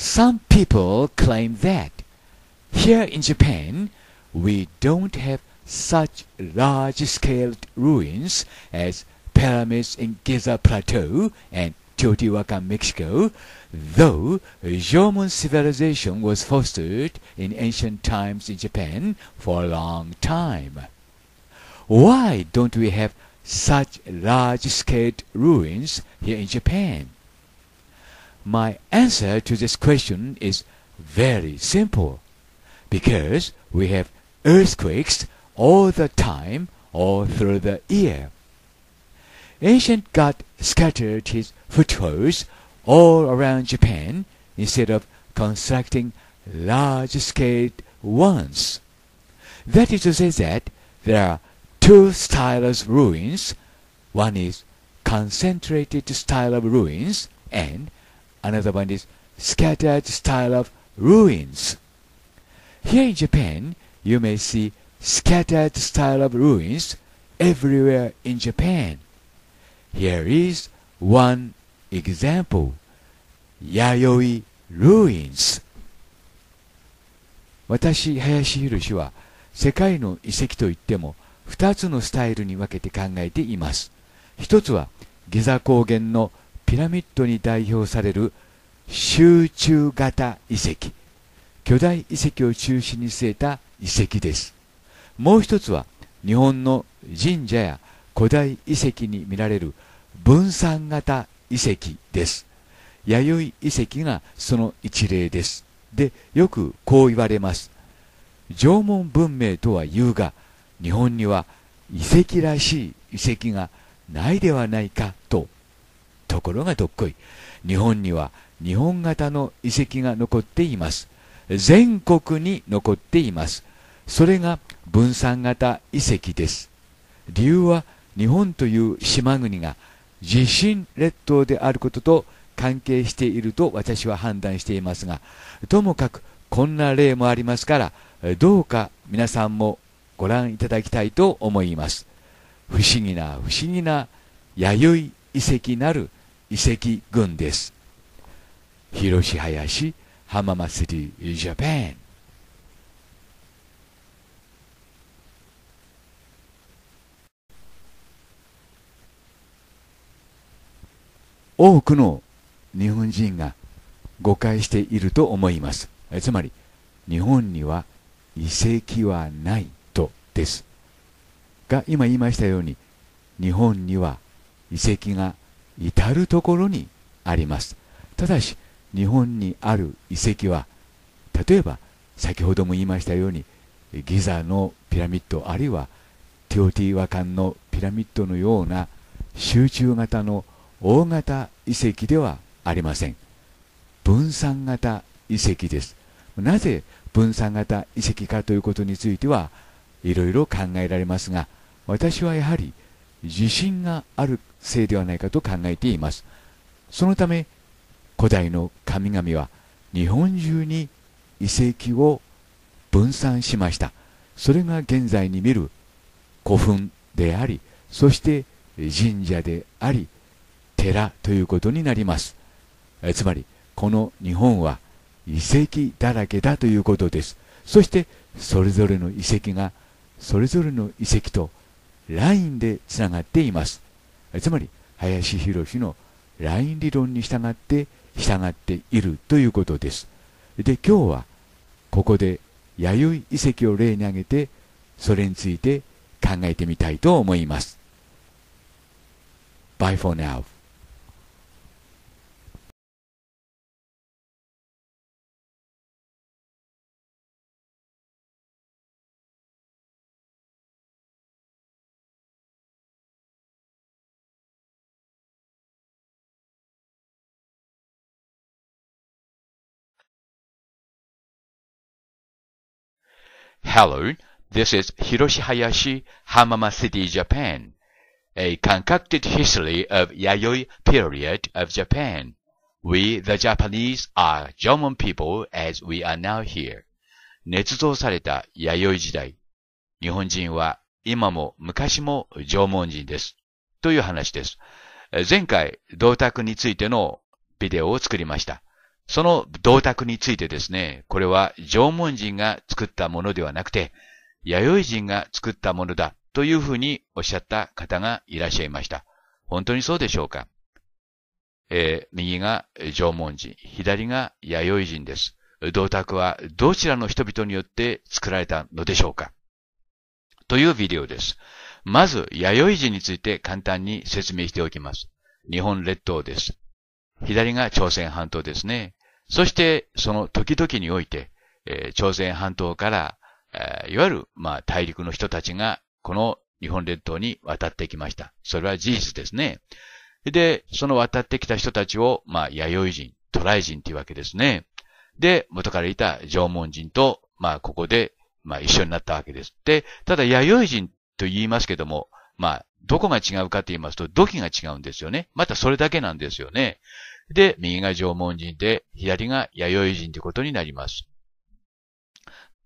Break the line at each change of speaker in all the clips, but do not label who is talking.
Some people claim that here in Japan we don't have such large-scale ruins as pyramids in Giza Plateau and Teotihuacan, Mexico, though Jomon civilization was fostered in ancient times in Japan for a long time. Why don't we have such large-scale ruins here in Japan? My answer to this question is very simple. Because we have earthquakes all the time, all through the year. Ancient God scattered his footholds all around Japan instead of constructing large-scale ones. That is to say that there are two styles of ruins. One is concentrated style of ruins, and Another one is scattered style of ruins. Here in Japan, you may see scattered style of ruins everywhere in Japan. Here is one example. Yayoi ruins. 私、林博は世界の遺跡といっても2つのスタイルに分けて考えています。一つは下座高原のピラミッドに代表される集中型遺跡巨大遺跡を中心に据えた遺跡ですもう一つは日本の神社や古代遺跡に見られる分散型遺跡です弥生遺跡がその一例ですでよくこう言われます縄文文明とは言うが日本には遺跡らしい遺跡がないではないかとところがどっこい。日本には日本型の遺跡が残っています。全国に残っています。それが分散型遺跡です。理由は日本という島国が地震列島であることと関係していると私は判断していますが、ともかくこんな例もありますから、どうか皆さんもご覧いただきたいと思います。不思議な不思議な弥生遺跡なる遺跡群です。広し林浜松シティジャパン。多くの日本人が誤解していると思います。つまり、日本には遺跡はないとです。が、今言いましたように、日本には遺跡がない。至る所にありますただし日本にある遺跡は例えば先ほども言いましたようにギザのピラミッドあるいはティオティワカンのピラミッドのような集中型の大型遺跡ではありません分散型遺跡ですなぜ分散型遺跡かということについてはいろいろ考えられますが私はやはり自信があるせいではないかと考えていますそのため古代の神々は日本中に遺跡を分散しましたそれが現在に見る古墳でありそして神社であり寺ということになりますつまりこの日本は遺跡だらけだということですそしてそれぞれの遺跡がそれぞれの遺跡とラインでつながっていますつまり林博のライン理論に従って従っているということですで今日はここで弥生遺跡を例に挙げてそれについて考えてみたいと思います Bye for now Hello, this is Hiroshi Hayashi, Hamama City, Japan. A concocted history of Yayoi period of Japan. We, the Japanese, are g e r m a n people as we are now here. 捏造された弥生時代。日本人は今も昔も縄文人です。という話です。前回、銅鐸についてのビデオを作りました。その銅鐸についてですね、これは縄文人が作ったものではなくて、弥生人が作ったものだというふうにおっしゃった方がいらっしゃいました。本当にそうでしょうかえー、右が縄文人、左が弥生人です。銅鐸はどちらの人々によって作られたのでしょうかというビデオです。まず、弥生人について簡単に説明しておきます。日本列島です。左が朝鮮半島ですね。そして、その時々において、えー、朝鮮半島から、えー、いわゆる、まあ、大陸の人たちが、この日本列島に渡ってきました。それは事実ですね。で、その渡ってきた人たちを、まあ、弥生人、渡来人というわけですね。で、元からいた縄文人と、まあ、ここで、まあ、一緒になったわけです。で、ただ、弥生人と言いますけども、まあ、どこが違うかと言いますと、土器が違うんですよね。またそれだけなんですよね。で、右が縄文人で、左が弥生人ということになります。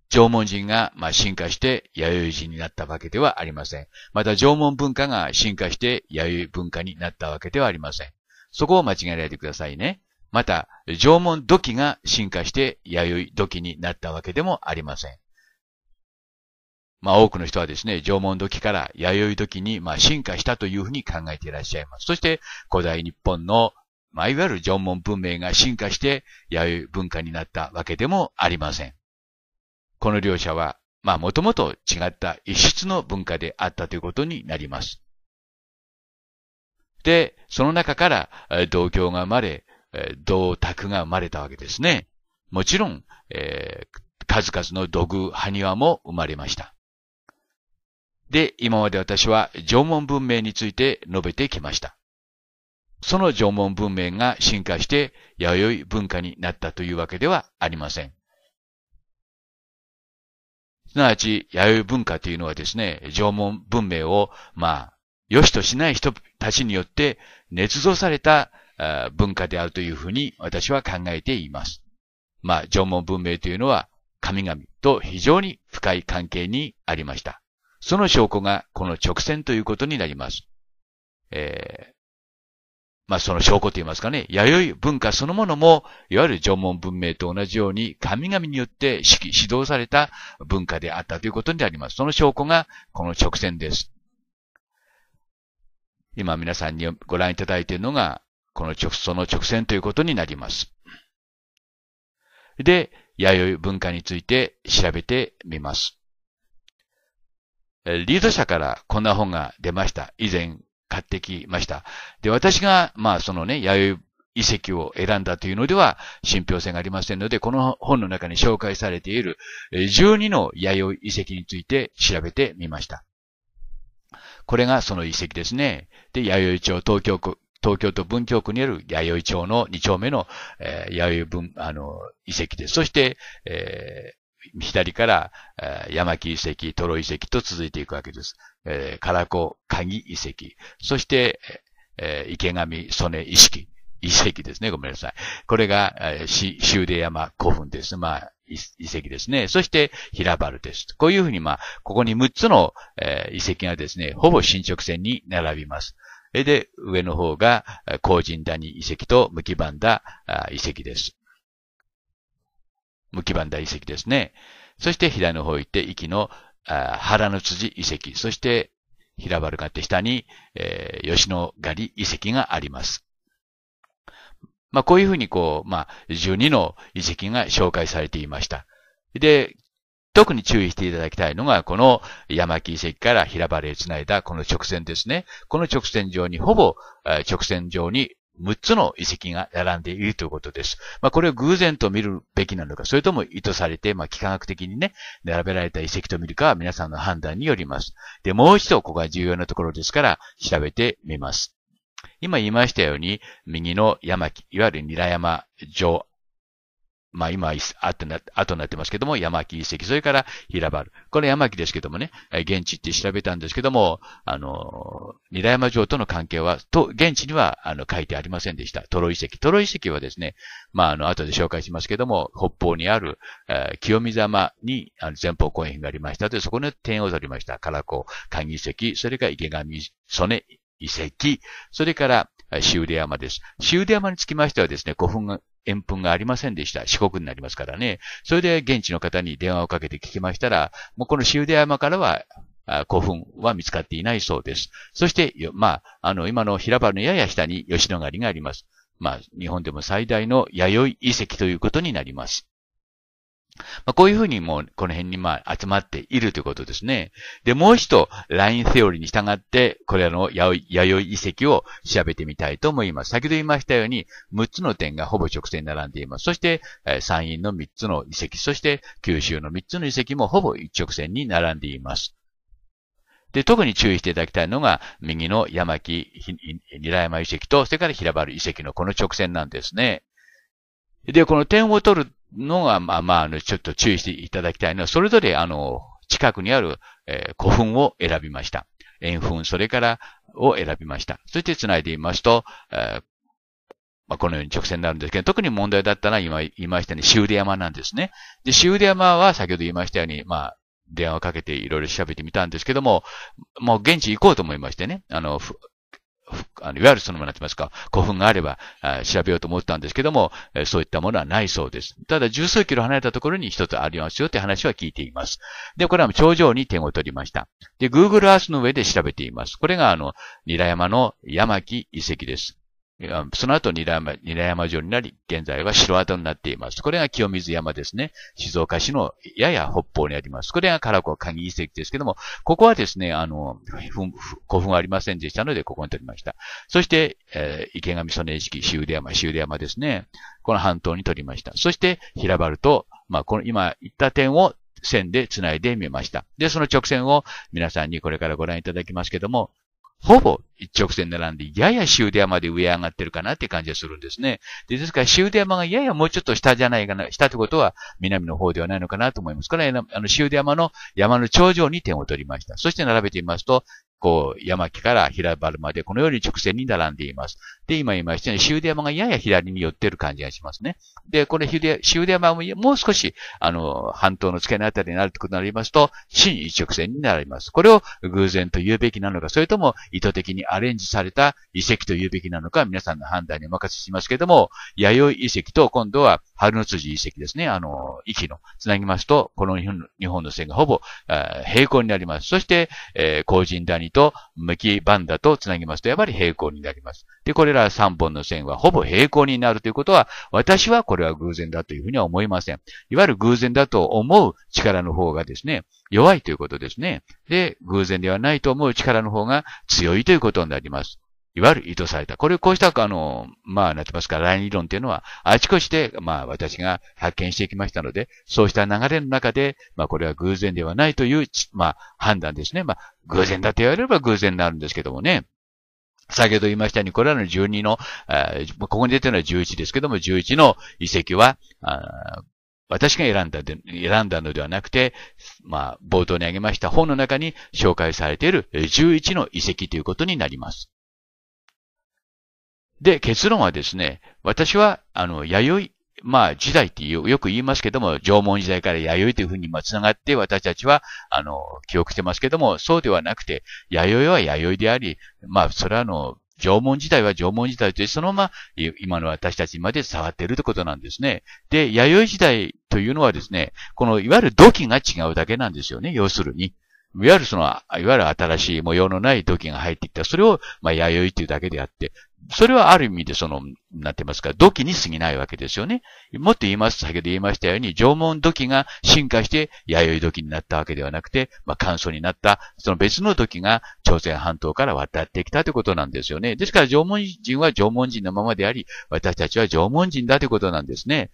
縄文人が、まあ、進化して弥生人になったわけではありません。また縄文文化が進化して弥生文化になったわけではありません。そこを間違えないでくださいね。また、縄文土器が進化して弥生土器になったわけでもありません。まあ多くの人はですね、縄文土器から弥生土器にまあ進化したというふうに考えていらっしゃいます。そして古代日本のまあ、いわゆる縄文文明が進化して弥生文化になったわけでもありません。この両者は、まあ、もともと違った異質の文化であったということになります。で、その中から同郷が生まれ、同卓が生まれたわけですね。もちろん、えー、数々の土偶、埴輪も生まれました。で、今まで私は縄文文明について述べてきました。その縄文文明が進化して弥生文化になったというわけではありません。すなわち、弥生文化というのはですね、縄文文明を、まあ、良しとしない人たちによって捏造された文化であるというふうに私は考えています。まあ、縄文文明というのは神々と非常に深い関係にありました。その証拠がこの直線ということになります。えー、まあ、その証拠といいますかね、弥生文化そのものも、いわゆる縄文文明と同じように、神々によって指揮、指導された文化であったということになります。その証拠が、この直線です。今皆さんにご覧いただいているのが、この直、その直線ということになります。で、弥生文化について調べてみます。リード社からこんな本が出ました。以前買ってきました。で、私が、まあ、そのね、弥生遺跡を選んだというのでは信憑性がありませんので、この本の中に紹介されている12の弥生遺跡について調べてみました。これがその遺跡ですね。で、弥生町東京区、東京都文京区にある弥生町の2丁目の、えー、弥生文、あの、遺跡です。そして、えー、左から、えー、山木遺跡、トロ遺跡と続いていくわけです。えー、唐子、鍵遺跡、そして、えー、池上、曽根遺跡、遺跡ですね。ごめんなさい。これが、えー、修山古墳です。まあ、遺跡ですね。そして、平原です。こういうふうに、まあ、ここに6つの、えー、遺跡がですね、ほぼ進捗線に並びます。で、上の方が、高人谷遺跡と無基盤田遺跡です。無基盤田遺跡ですね。そして、左の方行って、息のあ原の辻遺跡、そして平原があって下に、えー、吉野狩り遺跡があります。まあ、こういうふうにこう、まあ、12の遺跡が紹介されていました。で、特に注意していただきたいのが、この山木遺跡から平原へつないだこの直線ですね。この直線上に、ほぼ直線上に6つの遺跡が並んでいるということです。まあ、これを偶然と見るべきなのか、それとも意図されて、まあ、幾何学的にね、並べられた遺跡と見るかは皆さんの判断によります。で、もう一度、ここが重要なところですから、調べてみます。今言いましたように、右の山木、いわゆるニラ山城まあ今、あってな、後になってますけども、山木遺跡、それから平原。これ山木ですけどもね、現地って調べたんですけども、あの、二山城との関係は、と、現地には、あの、書いてありませんでした。トロ遺跡。トロ遺跡はですね、まああの、後で紹介しますけども、北方にある、えー、清見様に、あの、前方公園がありました。で、そこに点を取りました。唐子、鍵遺跡、それから池上、曽根遺跡、それから、修出山です。修出山につきましてはですね、古墳が円墳がありませんでした。四国になりますからね。それで現地の方に電話をかけて聞きましたら、もうこの塩出山からは、古墳は見つかっていないそうです。そして、まあ、あの、今の平原のやや下に吉野ヶ里があります。まあ、日本でも最大の弥生遺跡ということになります。まあ、こういうふうにもうこの辺にまあ集まっているということですね。で、もう一度、ラインセオリーに従って、これらの弥生遺跡を調べてみたいと思います。先ほど言いましたように、6つの点がほぼ直線並んでいます。そして、え山陰の3つの遺跡、そして九州の3つの遺跡もほぼ一直線に並んでいます。で、特に注意していただきたいのが、右の山木、韮山遺跡と、それから平原遺跡のこの直線なんですね。で、この点を取るのが、まあまあ、の、ちょっと注意していただきたいのは、それぞれ、あの、近くにある、え古墳を選びました。円墳、それからを選びました。そして繋いでいますと、えー、まあ、このように直線になるんですけど、特に問題だったのは今言いましたね、修理山なんですね。で、修理山は先ほど言いましたように、まあ、電話をかけていろいろ調べてみたんですけども、もう現地行こうと思いましてね、あの、あのいわゆるそのものになってますか、古墳があればあ調べようと思ったんですけども、えそういったものはないそうです。ただ、十数キロ離れたところに一つありますよって話は聞いています。で、これは頂上に点を取りました。で、Google Earth の上で調べています。これがあの、ニラ山の山木遺跡です。その後、二良山、二良山城になり、現在は城跡になっています。これが清水山ですね。静岡市のやや北方にあります。これが唐子鍵遺跡ですけども、ここはですね、あの、古墳ありませんでしたので、ここに取りました。そして、えー、池上曽根式、修出山、修出山ですね。この半島に取りました。そして、平原と、まあ、この今言った点を線で繋いでみました。で、その直線を皆さんにこれからご覧いただきますけども、ほぼ一直線並んで、やや終電まで上上がってるかなって感じがするんですね。でですから、終電山がややもうちょっと下じゃないかな、下ってことは南の方ではないのかなと思います。から、あの、終電山の山の頂上に点を取りました。そして並べてみますと、こう、山木から平原までこのように直線に並んでいます。で、今言いましたように、山がやや左に寄ってる感じがしますね。で、これシュ山ももう少し、あの、半島の付け根あたりになるとことになりますと、新一直線になります。これを偶然と言うべきなのか、それとも意図的にアレンジされた遺跡と言うべきなのか、皆さんの判断にお任せしますけども、弥生遺跡と今度は春の辻遺跡ですね、あの、息の、つなぎますと、この日本の線がほぼ平行になります。そして、えー、高人谷と向きバンダとつなぎますと、やっぱり平行になります。で、これら3本の線はほぼ平行になるということは、私はこれは偶然だというふうには思いません。いわゆる偶然だと思う力の方がですね、弱いということですね。で、偶然ではないと思う力の方が強いということになります。いわゆる意図された。これ、こうした、あの、まあ、なってますから、ライン理論っていうのは、あちこちで、まあ、私が発見してきましたので、そうした流れの中で、まあ、これは偶然ではないという、まあ、判断ですね。まあ、偶然だと言われれば偶然になるんですけどもね。先ほど言いましたように、これらの12の、ここに出てるのは11ですけども、11の遺跡は、私が選んだで、選んだのではなくて、まあ、冒頭に挙げました本の中に紹介されている11の遺跡ということになります。で、結論はですね、私は、あの、弥生まあ、時代っていう、よく言いますけども、縄文時代から弥生というふうに繋がって私たちは、あの、記憶してますけども、そうではなくて、弥生は弥生であり、まあ、それはあの、縄文時代は縄文時代として、そのまま今の私たちまで伝わっているということなんですね。で、弥生時代というのはですね、このいわゆる土器が違うだけなんですよね、要するに。いわゆるその、いわゆる新しい模様のない土器が入ってきた。それを、まあ、弥生というだけであって、それはある意味でその、なってますか、土器に過ぎないわけですよね。もっと言います、先ほど言いましたように、縄文土器が進化して弥生土器になったわけではなくて、まあ、乾燥になった、その別の土器が朝鮮半島から渡ってきたということなんですよね。ですから縄文人は縄文人のままであり、私たちは縄文人だということなんですね。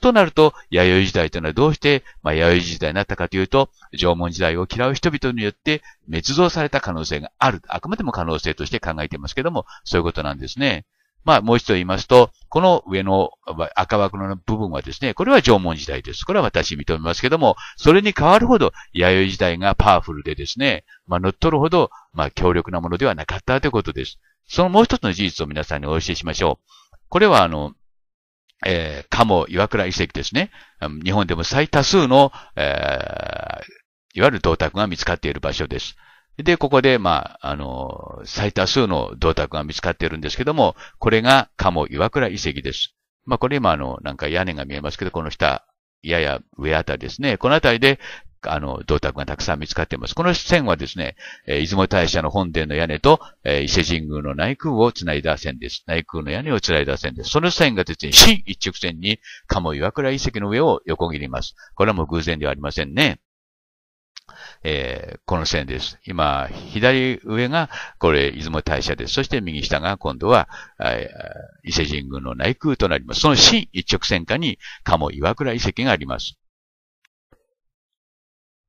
となると、弥生時代というのはどうして、まあ、弥生時代になったかというと、縄文時代を嫌う人々によって滅亡された可能性がある。あくまでも可能性として考えてますけども、そういうことなんですね。まあ、もう一度言いますと、この上の赤枠の部分はですね、これは縄文時代です。これは私認めますけども、それに変わるほど弥生時代がパワフルでですね、まあ、乗っ取るほど、まあ、強力なものではなかったということです。そのもう一つの事実を皆さんにお教えしましょう。これは、あの、えー、鴨岩倉遺跡ですね。日本でも最多数の、えー、いわゆる銅鐸が見つかっている場所です。で、ここで、まあ、あの、最多数の銅鐸が見つかっているんですけども、これが鴨岩倉遺跡です。まあ、これ今、あの、なんか屋根が見えますけど、この下、やや上あたりですね。このあたりで、あの、銅鐸がたくさん見つかっています。この線はですね、え出雲大社の本殿の屋根と、え伊勢神宮の内宮をつないだ線です。内宮の屋根をつないだ線です。その線がですね、新一直線に、鴨岩倉遺跡の上を横切ります。これはもう偶然ではありませんね。えー、この線です。今、左上が、これ、出雲大社です。そして右下が、今度は、伊勢神宮の内宮となります。その新一直線下に、鴨岩倉遺跡があります。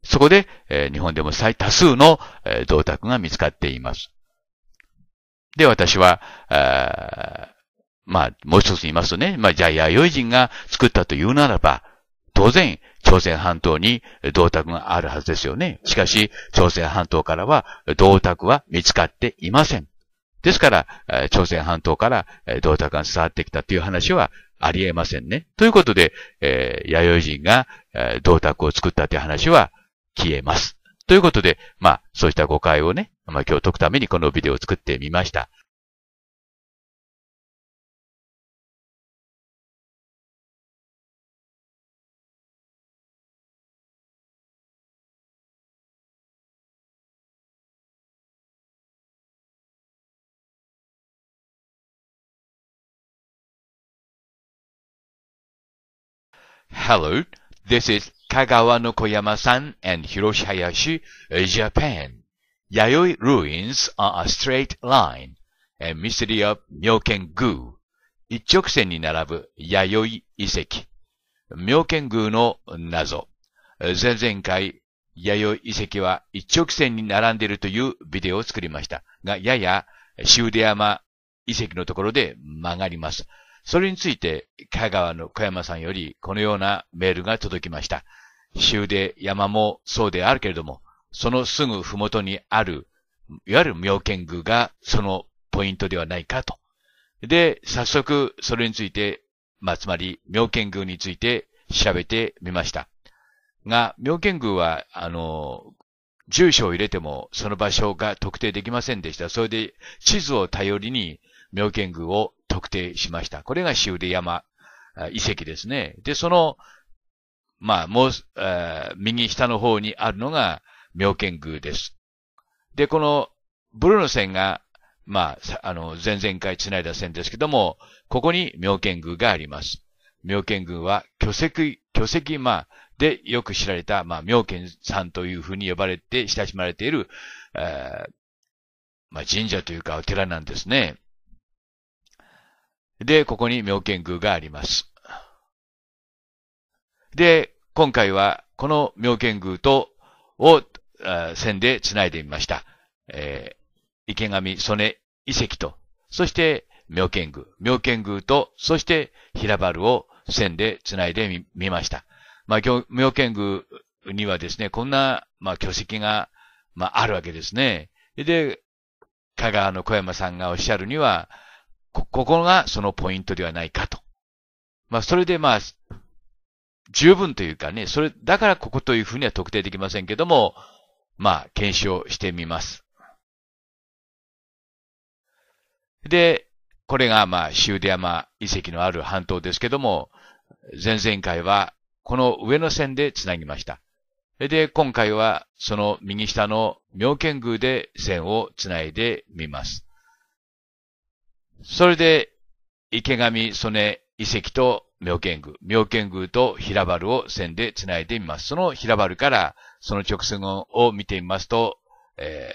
そこで、えー、日本でも最多数の、えー、銅鐸が見つかっています。で、私は、あまあ、もう一つ言いますとね、まあ、じゃあ、弥生人が作ったというならば、当然、朝鮮半島に銅鐸があるはずですよね。しかし、朝鮮半島からは銅鐸は見つかっていません。ですから、朝鮮半島から銅鐸が伝わってきたという話はありえませんね。ということで、えー、弥生人が銅鐸を作ったという話は消えます。ということで、まあ、そうした誤解をね、まあ今日解くためにこのビデオを作ってみました。Hello, this is Kagawa Nokoyama-san and Hiroshi Hayashi, Japan. Yayoi ruins on a straight line, a mystery of Myoken-gu. 一直線に並ぶ弥生遺跡。妙見宮の謎。前々回、弥生遺跡は一直線に並んでいるというビデオを作りました。が、やや、シウデ山遺跡のところで曲がります。それについて、香川の小山さんよりこのようなメールが届きました。州で山もそうであるけれども、そのすぐふもとにある、いわゆる妙見宮がそのポイントではないかと。で、早速それについて、まあ、つまり妙見宮について調べてみました。が、妙見宮は、あの、住所を入れてもその場所が特定できませんでした。それで地図を頼りに妙見宮を特定しました。これが修理山遺跡ですね。で、その、まあ、もう、え右下の方にあるのが妙見宮です。で、このブルーの線が、まあ、あの、前々回繋いだ線ですけども、ここに妙見宮があります。妙見宮は巨石、巨石、まあ、でよく知られた、まあ、妙見さんというふうに呼ばれて、親しまれている、えー、まあ、神社というかお寺なんですね。で、ここに妙見宮があります。で、今回はこの妙見宮と、を線で繋いでみました。えー、池上曽根遺跡と、そして妙見宮、妙見宮と、そして平原を線で繋いでみました。まあ、妙見宮にはですね、こんな、まあ、巨石が、まあ、あるわけですね。で、香川の小山さんがおっしゃるには、こ、ここがそのポイントではないかと。まあ、それでまあ、十分というかね、それ、だからここというふうには特定できませんけども、まあ、検証してみます。で、これがまあ、シ出山遺跡のある半島ですけども、前々回はこの上の線でつなぎました。で、今回はその右下の妙見宮で線をつないでみます。それで、池上曽根遺跡と妙見宮、妙見宮と平原を線で繋いでみます。その平原からその直線を見てみますと、え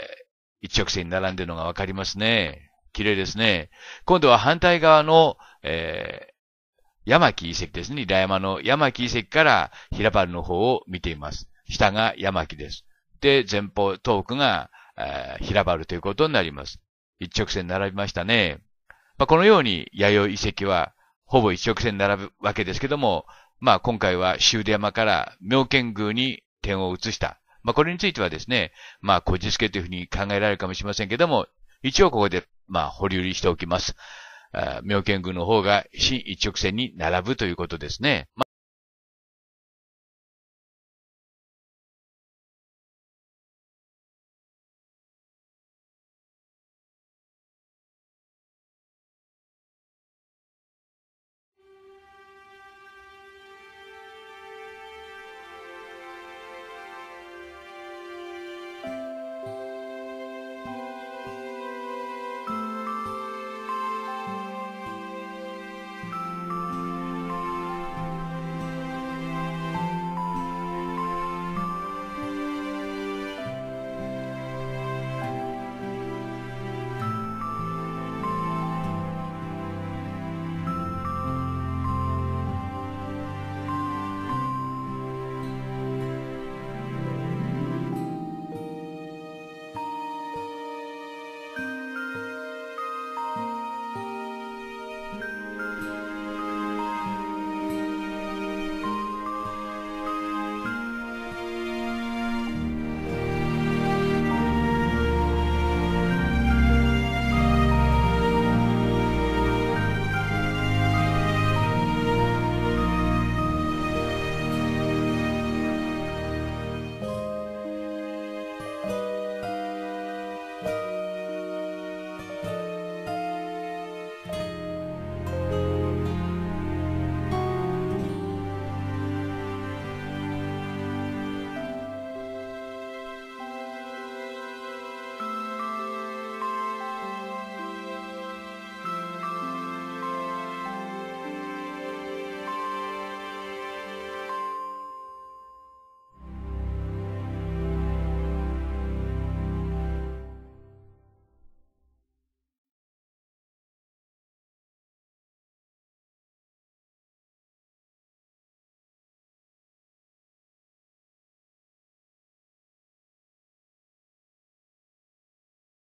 ー、一直線に並んでるのがわかりますね。綺麗ですね。今度は反対側の、えー、山木遺跡ですね。平山の山木遺跡から平原の方を見ています。下が山木です。で、前方、遠くが、えー、平原ということになります。一直線並びましたね。まあ、このように弥生遺跡はほぼ一直線並ぶわけですけども、まあ、今回は修出山から妙見宮に点を移した。まあ、これについてはですね、まあ、こじつけというふうに考えられるかもしれませんけども、一応ここで、まあ、保留にしておきます。妙見宮の方が新一直線に並ぶということですね。